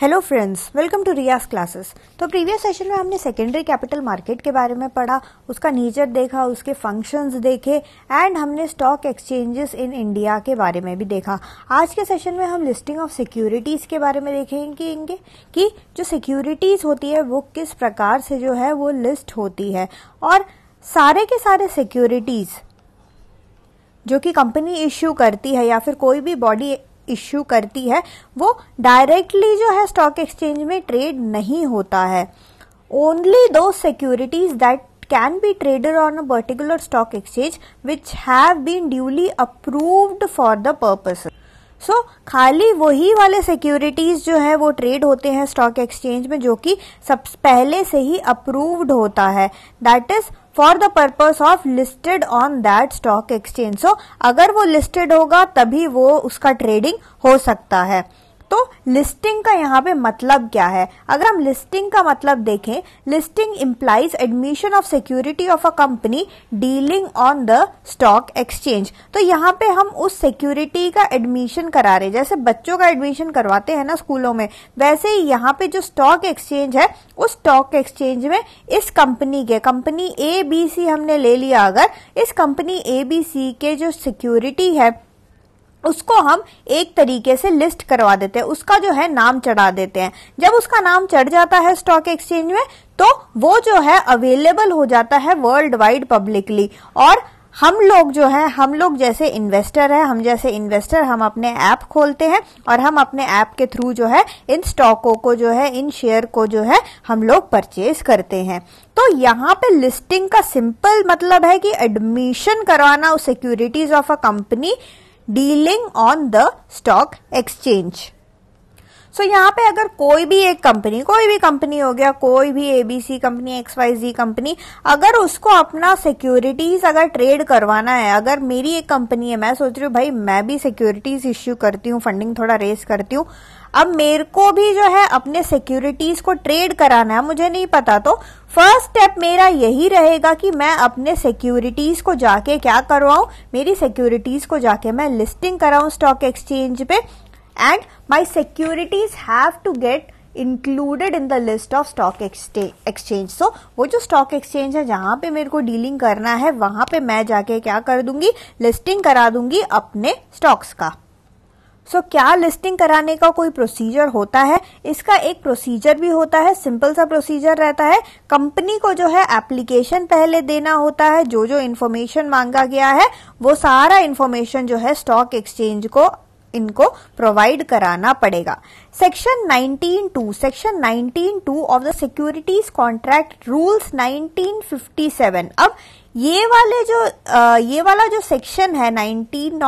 Hello friends welcome to Riyaz classes तो previous session में हमने सेकेंडरी कैपिटल मार्केट के बारे में पढ़ा उसका नेचर देखा उसके फंक्शंस देखे एंड हमने स्टॉक एक्सचेंजेस इन इंडिया के बारे में भी देखा आज के सेशन में हम लिस्टिंग ऑफ सिक्योरिटीज के बारे में देखेंगे कि जो सिक्योरिटीज होती है वो किस प्रकार से जो है वो लिस्ट होती है और सारे के सारे सिक्योरिटीज़ जो कि कंपनी इश्यू करती है या फिर कोई भी बॉडी इश्यू करती है वो डायरेक्टली जो है स्टॉक एक्सचेंज में ट्रेड नहीं होता है ओनली दो securities that can be trader on a particular stock exchange which have been duly approved for the purpose so so, खाली वही वाले सिक्योरिटीज जो है वो ट्रेड होते हैं स्टॉक एक्सचेंज में जो कि सब पहले से ही अप्रूव्ड होता है that is for the purpose of listed on that stock exchange so अगर वो लिस्टेड होगा तभी वो उसका ट्रेडिंग हो सकता है तो लिस्टिंग का यहाँ पे मतलब क्या है अगर हम लिस्टिंग का मतलब देखें listing implies admission of security of a company dealing on the stock exchange तो यहाँ पे हम उस सिक्योरिटी का एडमिशन करा रहे जैसे बच्चों का एडमिशन करवाते हैं ना स्कूलों में वैसे ही यहाँ पे जो स्टॉक एक्सचेंज है उस स्टॉक एक्सचेंज में इस कंपनी के कंपनी ए बी सी हमने ले लिया अगर इस कंपनी ए बी सी के जो सिक्योरिटी है उसको हम एक तरीके से लिस्ट करवा देते हैं उसका जो है नाम चढ़ा देते हैं जब उसका नाम चढ़ जाता है स्टॉक एक्सचेंज में तो वो जो है अवेलेबल हो जाता है वर्ल्ड वाइड पब्लिकली और हम लोग जो है हम लोग जैसे इन्वेस्टर है हम जैसे इन्वेस्टर हम अपने ऐप खोलते हैं और हम अपने ऐप के थ्रू जो है इन स्टॉकों को जो है इन शेयर को जो है हम लोग परचेज करते हैं तो यहाँ पे लिस्टिंग का सिंपल मतलब है कि एडमिशन करवाना securities of a company dealing on the stock exchange so यहाँ पे अगर कोई भी एक कंपनी कोई भी कंपनी हो गया कोई भी ABC company X Y Z company अगर उसको अपना सिक्योरिटीज अगर ट्रेड करवाना है अगर मेरी एक कंपनी है मैं सोच रही हूँ भाई मैं भी सिक्योरिटीज इश्यू करती हूँ फंडिंग थोड़ा रेस करती हूँ अब मेरे को भी जो है अपने सिक्योरिटीज को ट्रेड कराना है मुझे नहीं पता तो फर्स्ट स्टेप मेरा यही रहेगा कि मैं अपने सिक्योरिटीज को जाके क्या करवाऊं मेरी सिक्योरिटीज को जाके मैं लिस्टिंग कराऊ स्टॉक एक्सचेंज पे and my securities have to get included in the list of stock exchange so वो जो स्टॉक एक्सचेंज है जहां पे मेरे को डीलिंग करना है वहां पे मैं जाके क्या कर दूंगी लिस्टिंग करा दूंगी अपने स्टॉक्स का सो so, क्या लिस्टिंग कराने का कोई प्रोसीजर होता है इसका एक प्रोसीजर भी होता है सिंपल सा प्रोसीजर रहता है कंपनी को जो है एप्लीकेशन पहले देना होता है जो जो इन्फॉर्मेशन मांगा गया है वो सारा इन्फॉर्मेशन जो है स्टॉक एक्सचेंज को इनको प्रोवाइड कराना पड़ेगा section 19(2) section 19(2) of the securities contract rules 1957 अब ये वाले जो ये वाला जो सेक्शन है नाइनटीन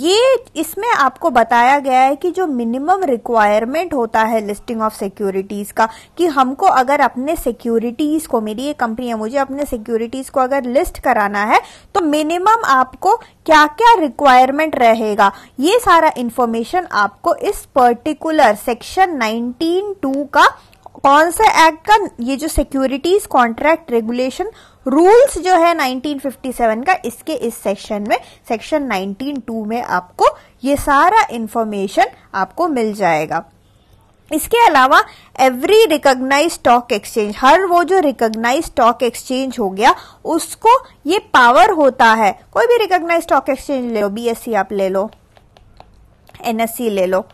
ये इसमें आपको बताया गया है कि जो मिनिमम रिक्वायरमेंट होता है लिस्टिंग ऑफ सिक्योरिटीज़ का कि हमको अगर अपने सिक्योरिटीज़ को मेरी ये कंपनी है मुझे अपने सिक्योरिटीज़ को अगर लिस्ट कराना है तो मिनिमम आपको क्या क्या रिक्वायरमेंट रहेगा ये सारा इन्फॉर्मेशन आपको इस पर्टिकुलर सेक्शन टू का कौन सा एक्ट का ये जो सिक्योरिटीज कॉन्ट्रैक्ट रेगुलेशन रूल्स जो है 1957 का इसके इस सेक्शन में सेक्शन 192 में आपको ये सारा इंफॉर्मेशन आपको मिल जाएगा इसके अलावा एवरी रिकॉग्नाइज स्टॉक एक्सचेंज हर वो जो रिकॉग्नाइज स्टॉक एक्सचेंज हो गया उसको ये पावर होता है कोई भी रिकॉग्नाइज स्टॉक एक्सचेंज ले लो बी e आप ले लो एनएससी e ले लो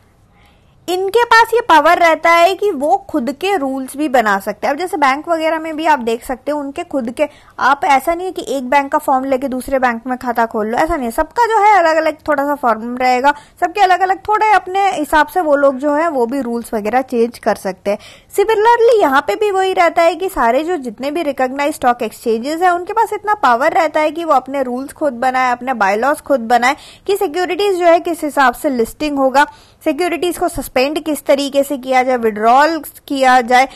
इनके पास ये पावर रहता है कि वो खुद के रूल्स भी बना सकते हैं अब जैसे बैंक वगैरह में भी आप देख सकते हो उनके खुद के आप ऐसा नहीं है कि एक बैंक का फॉर्म लेके दूसरे बैंक में खाता खोल लो ऐसा नहीं है सबका जो है अलग अलग थोड़ा सा फॉर्म रहेगा सबके अलग अलग थोड़े अपने हिसाब से वो लोग जो है वो भी रूल्स वगैरह चेंज कर सकते हैं सिमिलरली यहाँ पे भी वही रहता है कि सारे जो जितने भी रिकॉग्नाइज स्टॉक एक्सचेंजेस हैं उनके पास इतना पावर रहता है कि वो अपने रूल्स खुद बनाए अपने बायलॉज खुद बनाए कि सिक्योरिटीज जो है किस हिसाब से लिस्टिंग होगा सिक्योरिटीज को सस्पेंड किस तरीके से किया जाए विड्रॉल किया जाए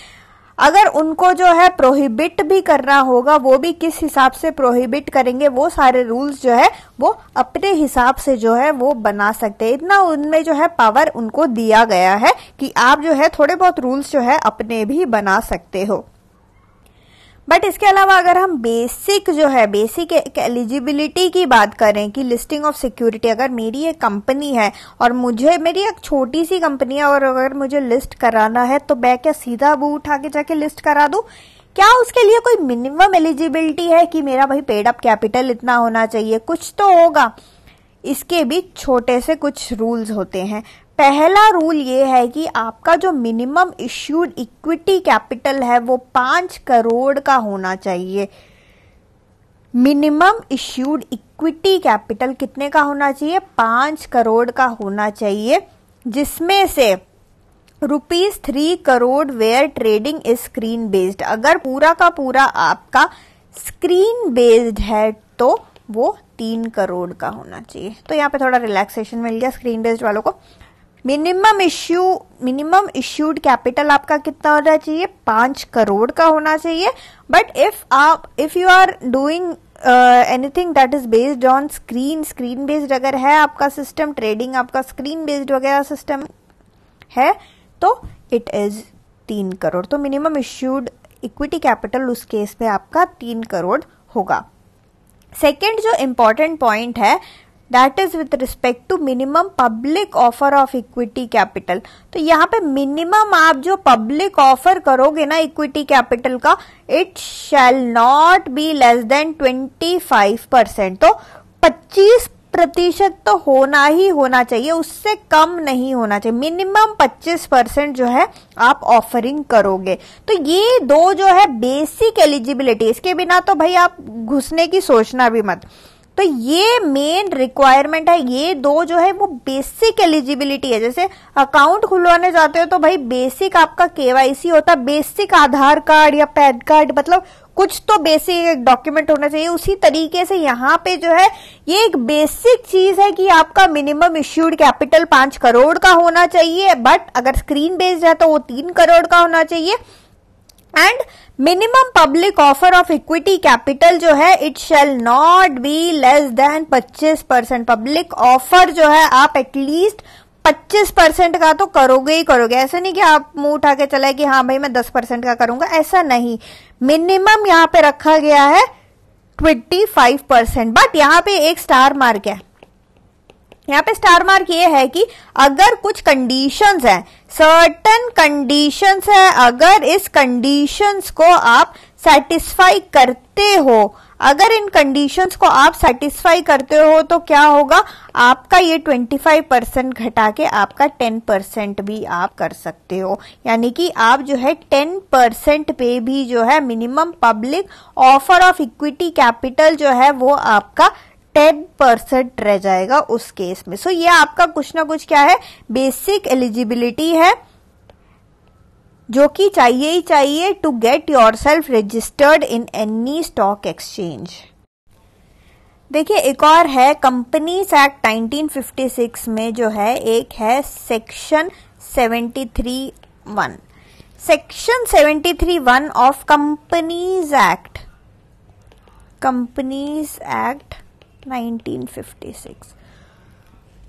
अगर उनको जो है प्रोहिबिट भी करना होगा वो भी किस हिसाब से प्रोहिबिट करेंगे वो सारे रूल्स जो है वो अपने हिसाब से जो है वो बना सकते हैं इतना उनमें जो है पावर उनको दिया गया है कि आप जो है थोड़े बहुत रूल्स जो है अपने भी बना सकते हो बट इसके अलावा अगर हम बेसिक जो है बेसिक एलिजिबिलिटी की बात करें कि लिस्टिंग ऑफ सिक्योरिटी अगर मेरी एक कंपनी है और मुझे मेरी एक छोटी सी कंपनी है और अगर मुझे लिस्ट कराना है तो मैं क्या सीधा वो उठा के जाके लिस्ट करा दूँ क्या उसके लिए कोई मिनिमम एलिजिबिलिटी है कि मेरा भाई पेड अप कैपिटल इतना होना चाहिए कुछ तो होगा इसके भी छोटे से कुछ रूल्स होते हैं पहला रूल ये है कि आपका जो मिनिमम इश्यूड इक्विटी कैपिटल है वो पांच करोड़ का होना चाहिए मिनिमम इश्यूड इक्विटी कैपिटल कितने का होना चाहिए पांच करोड़ का होना चाहिए जिसमें से rupees three crore where trading is screen based अगर पूरा का पूरा आपका स्क्रीन बेस्ड है तो वो तीन करोड़ का होना चाहिए तो यहाँ पे थोड़ा रिलैक्सेशन मिल गया स्क्रीन बेस्ड वालों को minimum issue minimum issued capital आपका कितना होना चाहिए पांच करोड़ का होना चाहिए बट इफ आप if you are doing anything that is based on screen screen based अगर है आपका सिस्टम ट्रेडिंग आपका स्क्रीन बेस्ड वगैरह सिस्टम है तो इट इज तीन करोड़ तो मिनिमम इश्यूड इक्विटी कैपिटल उस केस में आपका तीन करोड़ होगा सेकेंड जो इम्पॉर्टेंट पॉइंट है that is with respect to minimum public offer of equity capital तो यहाँ पे मिनिमम आप जो पब्लिक ऑफर करोगे ना इक्विटी कैपिटल का it shall not be less than twenty five percent तो पच्चीस प्रतिशत तो होना ही होना चाहिए उससे कम नहीं होना चाहिए मिनिमम 25 परसेंट जो है आप ऑफरिंग करोगे तो ये दो जो है बेसिक एलिजिबिलिटी इसके बिना तो भाई आप घुसने की सोचना भी मत तो ये मेन रिक्वायरमेंट है ये दो जो है वो बेसिक एलिजिबिलिटी है जैसे अकाउंट खुलवाने जाते हो तो भाई बेसिक आपका केवाईसी होता बेसिक आधार कार्ड या पैन कार्ड मतलब कुछ तो बेसिक डॉक्यूमेंट होना चाहिए उसी तरीके से यहाँ पे जो है ये एक बेसिक चीज है कि आपका मिनिमम इश्यूड कैपिटल पांच करोड़ का होना चाहिए बट अगर स्क्रीन बेस्ड है तो वो तीन करोड़ का होना चाहिए and minimum public offer of equity capital जो है it shall not be less than 25 percent public offer जो है आप एटलीस्ट 25 परसेंट का तो करोगे ही करोगे ऐसा नहीं कि आप मुंह उठा के चले कि हाँ भाई मैं 10 परसेंट का करूंगा ऐसा नहीं मिनिमम यहाँ पे रखा गया है 25 परसेंट बट यहाँ पे एक स्टार मार्क है यहाँ पे स्टार मार्क ये है कि अगर कुछ कंडीशंस हैं सर्टन कंडीशंस है अगर इस कंडीशंस को आप सेटिस्फाई करते हो अगर इन कंडीशंस को आप सेटिस्फाई करते हो तो क्या होगा आपका ये 25 परसेंट घटा के आपका 10 परसेंट भी आप कर सकते हो यानी कि आप जो है 10 परसेंट पे भी जो है minimum public offer of equity capital जो है वो आपका टेन परसेंट रह जाएगा उस केस में सो so, ये आपका कुछ ना कुछ क्या है बेसिक एलिजिबिलिटी है जो कि चाहिए ही चाहिए to get yourself registered in any stock exchange देखिए एक और है कंपनीज एक्ट 1956 में जो है एक है section 73 one section 73 one of companies act companies act 1956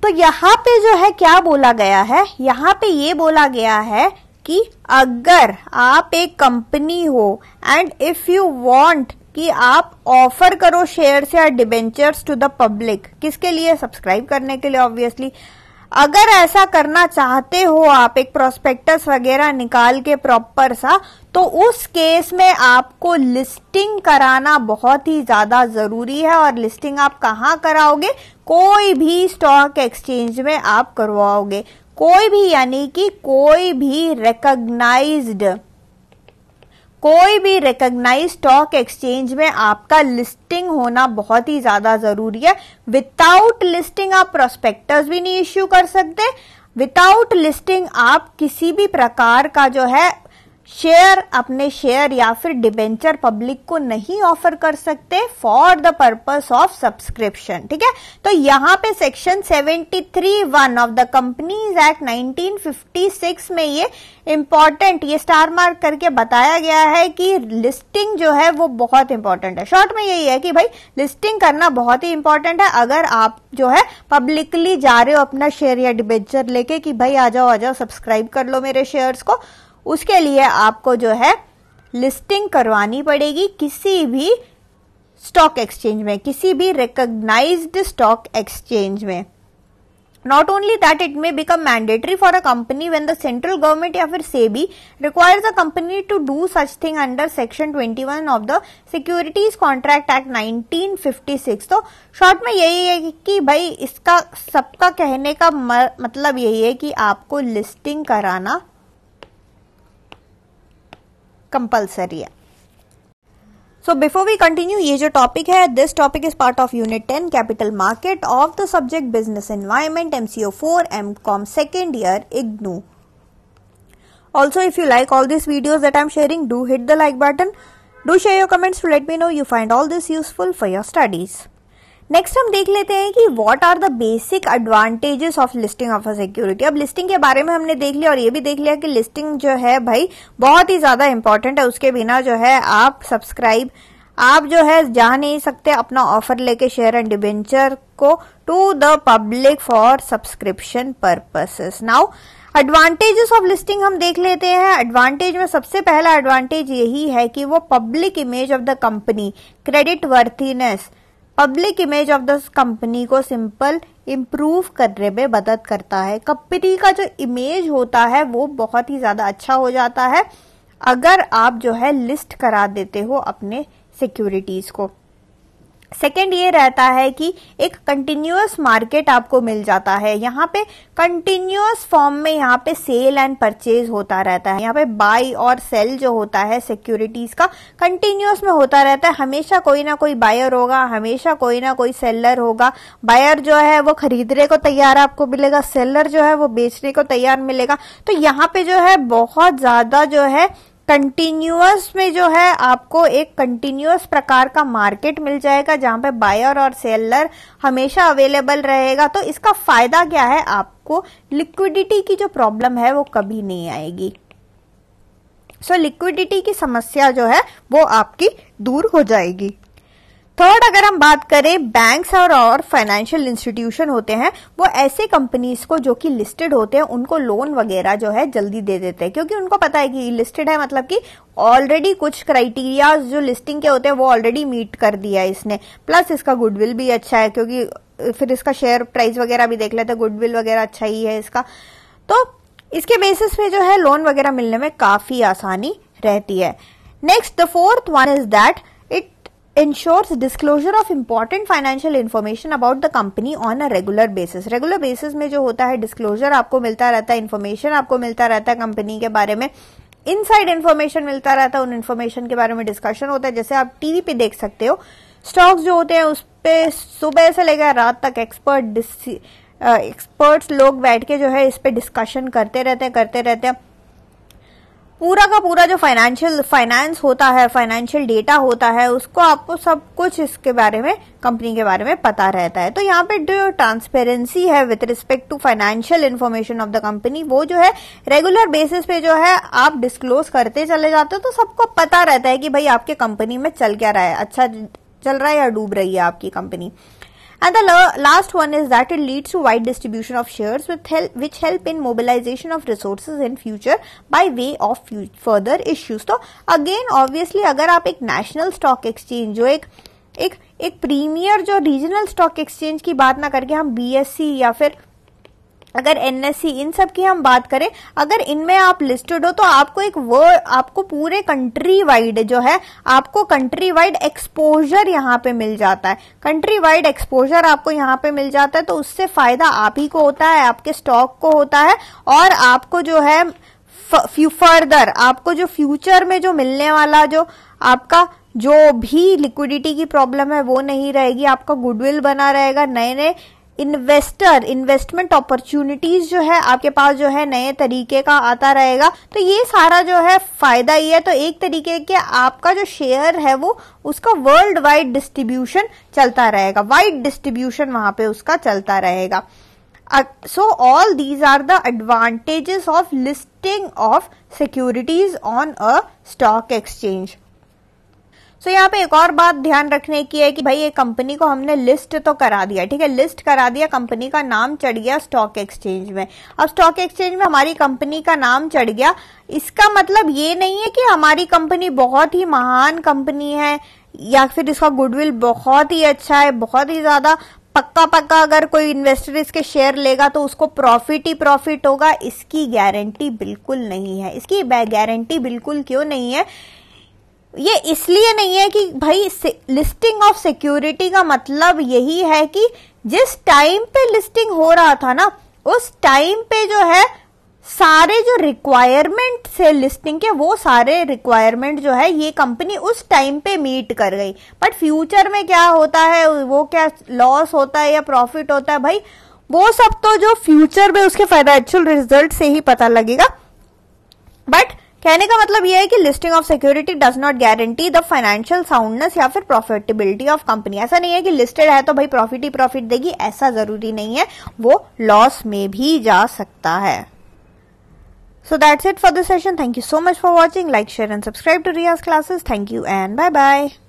तो यहाँ पे जो है क्या बोला गया है यहाँ पे ये बोला गया है कि अगर आप एक कंपनी हो एंड इफ यू वांट कि आप ऑफर करो शेयर्स या डिबेंचर्स टू द पब्लिक किसके लिए सब्सक्राइब करने के लिए ऑब्वियसली अगर ऐसा करना चाहते हो आप एक प्रोस्पेक्टस वगैरह निकाल के प्रॉपर सा तो उस केस में आपको लिस्टिंग कराना बहुत ही ज्यादा जरूरी है और लिस्टिंग आप कहाँ कराओगे कोई भी स्टॉक एक्सचेंज में आप करवाओगे कोई भी यानी कि कोई भी रिकग्नाइज्ड कोई भी रिकग्नाइज स्टॉक एक्सचेंज में आपका लिस्टिंग होना बहुत ही ज्यादा जरूरी है विदाउट लिस्टिंग आप प्रोस्पेक्टस भी नहीं इश्यू कर सकते विदाउट लिस्टिंग आप किसी भी प्रकार का जो है शेयर अपने शेयर या फिर डिबेंचर पब्लिक को नहीं ऑफर कर सकते for the purpose of subscription ठीक है तो यहाँ पे section 73 one of the companies act 1956 में ये इंपॉर्टेंट ये स्टार मार्क करके बताया गया है कि लिस्टिंग जो है वो बहुत इंपॉर्टेंट है शॉर्ट में यही है कि भाई लिस्टिंग करना बहुत ही इंपॉर्टेंट है अगर आप जो है पब्लिकली जा रहे हो अपना शेयर या डिबेंचर लेके कि भाई आ जाओ आ जाओ सब्सक्राइब कर लो मेरे शेयर्स को उसके लिए आपको जो है लिस्टिंग करवानी पड़ेगी किसी भी स्टॉक एक्सचेंज में किसी भी रिकग्नाइज्ड स्टॉक एक्सचेंज में not only that it may become mandatory for a company when the central government या फिर SEBI require the company to do such thing under section twenty one of the securities contract act nineteen fifty six तो short में यही है कि भाई इसका सबका कहने का मतलब यही है कि आपको लिस्टिंग कराना कंपलसरी है सो बिफोर वी कंटिन्यू ये जो टॉपिक है this topic is part of unit ten capital market of the subject business environment MCO four M com second year IGNOU also if you like all this videos that I am sharing do hit the like button do share your comments to let me know you find all this useful for your studies next हम देख लेते हैं कि what are the basic advantages of listing of a security अब listing के बारे में हमने देख लिया और ये भी देख लिया कि लिस्टिंग जो है भाई बहुत ही ज्यादा इंपॉर्टेंट है उसके बिना जो है आप सब्सक्राइब आप जो है जा नहीं सकते अपना ऑफर लेके शेयर एंड डिबेंचर को to the public for subscription purposes now advantages of listing हम देख लेते हैं एडवांटेज में सबसे पहला एडवांटेज यही है कि वो public image of the company credit worthiness public image of the company को सिंपल इम्प्रूव करने में मदद करता है कंपनी का जो इमेज होता है वो बहुत ही ज़्यादा अच्छा हो जाता है अगर आप जो है लिस्ट करा देते हो अपने सिक्योरिटीज़ को सेकेंड ये रहता है कि एक कंटिन्यूस मार्केट आपको मिल जाता है यहाँ पे कंटिन्यूस फॉर्म में यहाँ पे सेल एंड परचेज होता रहता है यहाँ पे बाय और सेल जो होता है सिक्योरिटीज का कंटिन्यूस में होता रहता है हमेशा कोई ना कोई बायर होगा हमेशा कोई ना कोई सेलर होगा बायर जो है वो खरीदने को तैयार आपको मिलेगा सेलर जो है वो बेचने को तैयार मिलेगा तो यहाँ पे जो है बहुत ज्यादा जो है कंटिन्यूस में जो है आपको एक कंटिन्यूस प्रकार का मार्केट मिल जाएगा जहां पे बायर और सेलर हमेशा अवेलेबल रहेगा तो इसका फायदा क्या है आपको लिक्विडिटी की जो प्रॉब्लम है वो कभी नहीं आएगी सो so, लिक्विडिटी की समस्या जो है वो आपकी दूर हो जाएगी थर्ड अगर हम बात करें बैंक्स और और फाइनेंशियल इंस्टीट्यूशन होते हैं वो ऐसे कंपनीज को जो कि लिस्टेड होते हैं उनको लोन वगैरह जो है जल्दी दे देते हैं क्योंकि उनको पता है कि लिस्टेड है मतलब कि ऑलरेडी कुछ क्राइटेरिया जो लिस्टिंग के होते हैं वो ऑलरेडी मीट कर दिया है इसने प्लस इसका गुडविल भी अच्छा है क्योंकि फिर इसका शेयर प्राइस वगैरह भी देख लेते गुडविल वगैरह अच्छा ही है इसका तो इसके बेसिस पे जो है लोन वगैरह मिलने में काफी आसानी रहती है next the fourth one is that ensures disclosure of important financial information about the company on a regular basis regular basis में जो होता है disclosure आपको मिलता रहता है information आपको मिलता रहता है कंपनी के बारे में इनसाइड इन्फॉर्मेशन मिलता रहता है उन इन्फॉर्मेशन के बारे में डिस्कशन होता है जैसे आप टीवी पे देख सकते हो स्टॉक्स जो होते हैं उस पर सुबह से लेकर रात तक एक्सपर्ट एक्सपर्ट्स लोग बैठ के जो है इस पर डिस्कशन करते रहते हैं करते रहते हैं पूरा का पूरा जो फाइनेंशियल फाइनेंस होता है फाइनेंशियल डेटा होता है उसको आपको सब कुछ इसके बारे में कंपनी के बारे में पता रहता है तो यहाँ पे जो ट्रांसपेरेंसी है with respect to financial information of the company वो जो है रेगुलर बेसिस पे जो है आप डिस्क्लोज करते चले जाते हो तो सबको पता रहता है कि भाई आपके कंपनी में चल क्या रहा है अच्छा चल रहा है या डूब रही है आपकी company And the last one is that it leads to wide distribution of shares with help, which help in mobilization of resources in future by way of further issues. so again obviously agar aap ek national stock exchange jo ek ek ek premier jo regional stock exchange ki baat na karke hum BSC ya fir अगर NSC इन सब की हम बात करें अगर इनमें आप लिस्टेड हो तो आपको एक वो आपको पूरे कंट्री वाइड जो है आपको कंट्री वाइड एक्सपोजर यहाँ पे मिल जाता है कंट्री वाइड एक्सपोजर आपको यहाँ पे मिल जाता है तो उससे फायदा आप ही को होता है आपके स्टॉक को होता है और आपको जो है फर्दर आपको जो फ्यूचर में जो मिलने वाला जो आपका जो भी लिक्विडिटी की प्रॉब्लम है वो नहीं रहेगी आपका गुडविल बना रहेगा नए नए इन्वेस्टर इन्वेस्टमेंट अपॉर्चुनिटीज जो है आपके पास जो है नए तरीके का आता रहेगा तो ये सारा जो है फायदा ही है तो एक तरीके के आपका जो शेयर है वो उसका वर्ल्ड वाइड डिस्ट्रीब्यूशन चलता रहेगा वाइड डिस्ट्रीब्यूशन वहां पे उसका चलता रहेगा so all these are the advantages of listing of securities on a stock exchange so यहाँ पे एक और बात ध्यान रखने की है कि भाई ये कंपनी को हमने लिस्ट तो करा दिया ठीक है लिस्ट करा दिया कंपनी का नाम चढ़ गया स्टॉक एक्सचेंज में अब स्टॉक एक्सचेंज में हमारी कंपनी का नाम चढ़ गया इसका मतलब ये नहीं है कि हमारी कंपनी बहुत ही महान कंपनी है या फिर इसका गुडविल बहुत ही अच्छा है बहुत ही ज्यादा पक्का पक्का अगर कोई इन्वेस्टर इसके शेयर लेगा तो उसको प्रॉफिट ही प्रॉफिट होगा इसकी गारंटी बिल्कुल नहीं है इसकी गारंटी बिल्कुल क्यों नहीं है ये इसलिए नहीं है कि भाई लिस्टिंग ऑफ सिक्योरिटी का मतलब यही है कि जिस टाइम पे लिस्टिंग हो रहा था ना उस टाइम पे जो है सारे जो रिक्वायरमेंट से लिस्टिंग के वो सारे रिक्वायरमेंट जो है ये कंपनी उस टाइम पे मीट कर गई बट फ्यूचर में क्या होता है वो क्या लॉस होता है या प्रॉफिट होता है भाई वो सब तो जो फ्यूचर में उसके फाइनेंशियल रिजल्ट से ही पता लगेगा बट कहने का मतलब यह है कि listing of security does not guarantee the financial soundness या फिर प्रॉफिटेबिलिटी ऑफ कंपनी ऐसा नहीं है कि लिस्टेड है तो भाई प्रॉफिट ही प्रॉफिट देगी ऐसा जरूरी नहीं है वो लॉस में भी जा सकता है so that's it for this session thank you so much for watching like share and subscribe to Riyaz classes thank you and bye bye